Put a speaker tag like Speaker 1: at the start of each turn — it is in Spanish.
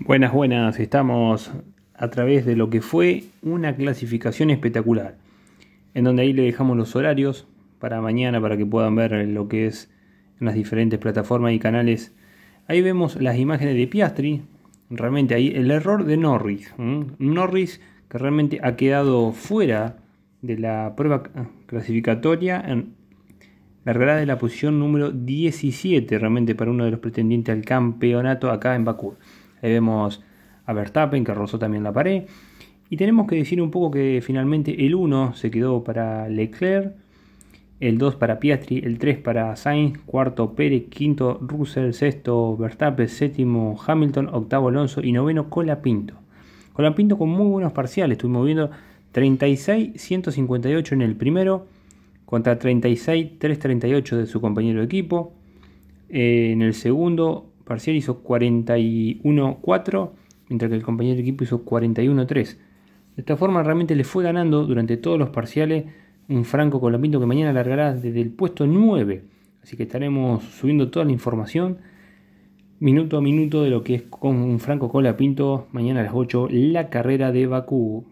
Speaker 1: Buenas, buenas, estamos a través de lo que fue una clasificación espectacular, en donde ahí le dejamos los horarios para mañana para que puedan ver lo que es en las diferentes plataformas y canales. Ahí vemos las imágenes de Piastri, realmente ahí el error de Norris, Norris que realmente ha quedado fuera de la prueba clasificatoria en verdad de la posición número 17 realmente para uno de los pretendientes al campeonato acá en Bakú. Ahí vemos a Verstappen que rozó también la pared. Y tenemos que decir un poco que finalmente el 1 se quedó para Leclerc, el 2 para Piastri, el 3 para Sainz, cuarto Pérez, quinto Russell, sexto Verstappen, séptimo Hamilton, octavo Alonso y noveno Colapinto. Colapinto con muy buenos parciales, estuvimos viendo 36-158 en el primero contra 36-338 de su compañero de equipo. Eh, en el segundo, parcial hizo 41.4, mientras que el compañero de equipo hizo 41.3. De esta forma realmente le fue ganando durante todos los parciales un Franco Colapinto que mañana largará desde el puesto 9. Así que estaremos subiendo toda la información minuto a minuto de lo que es con un Franco Pinto. mañana a las 8 la carrera de Bakú.